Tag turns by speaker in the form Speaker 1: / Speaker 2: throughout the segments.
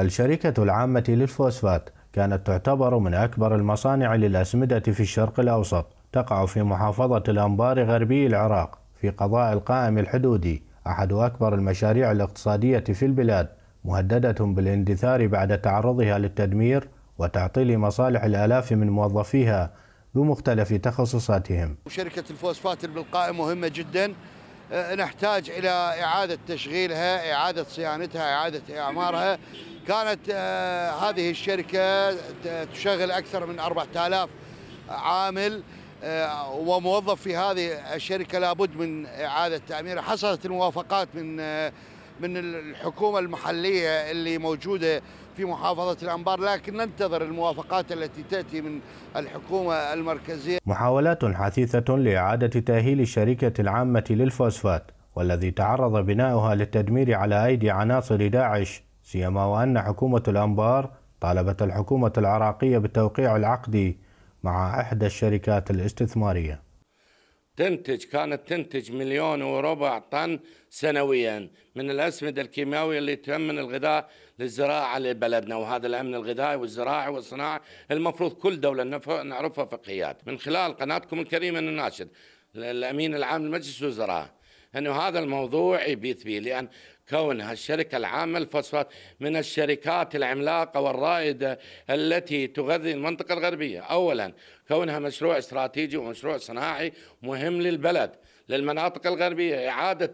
Speaker 1: الشركة العامة للفوسفات كانت تعتبر من أكبر المصانع للأسمدة في الشرق الأوسط تقع في محافظة الأنبار غربي العراق في قضاء القائم الحدودي أحد أكبر المشاريع الاقتصادية في البلاد مهددة بالاندثار بعد تعرضها للتدمير وتعطيل مصالح الآلاف من موظفيها بمختلف تخصصاتهم
Speaker 2: شركة الفوسفات بالقائم مهمة جداً آه، نحتاج إلى إعادة تشغيلها إعادة صيانتها إعادة إعمارها كانت آه، هذه الشركة تشغل أكثر من 4000 عامل آه، وموظف في هذه الشركة لابد من إعادة تأميرها حصلت الموافقات من من الحكومة المحلية اللي موجودة في محافظة الأنبار لكن ننتظر الموافقات التي تأتي من الحكومة المركزية
Speaker 1: محاولات حثيثة لإعادة تأهيل الشركة العامة للفوسفات والذي تعرض بناؤها للتدمير على أيدي عناصر داعش سيما وأن حكومة الأنبار طالبت الحكومة العراقية بتوقيع العقد مع إحدى الشركات الاستثمارية
Speaker 3: تنتج كانت تنتج مليون وربع طن سنويا من الأسمدة الكيماوية اللي تأمن الغذاء للزراعة لبلدنا وهذا الأمن الغذائي والزراعي والصناعي المفروض كل دولة نعرفها فقهيات من خلال قناتكم الكريمة الناشد الأمين العام لمجلس الوزراء أنه هذا الموضوع يبيت به لأن كونها الشركة العامة للفوسفات من الشركات العملاقة والرائدة التي تغذي المنطقة الغربية أولا كونها مشروع استراتيجي ومشروع صناعي مهم للبلد للمناطق الغربية إعادة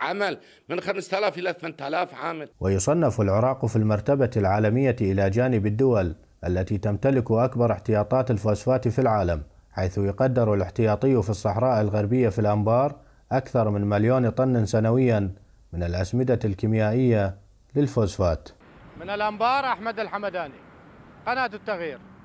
Speaker 3: عمل من 5000 إلى 8000 عامل
Speaker 1: ويصنف العراق في المرتبة العالمية إلى جانب الدول التي تمتلك أكبر احتياطات الفوسفات في العالم حيث يقدر الاحتياطي في الصحراء الغربية في الأنبار أكثر من مليون طن سنويا من الأسمدة الكيميائية للفوسفات من الأنبار أحمد الحمداني قناة التغيير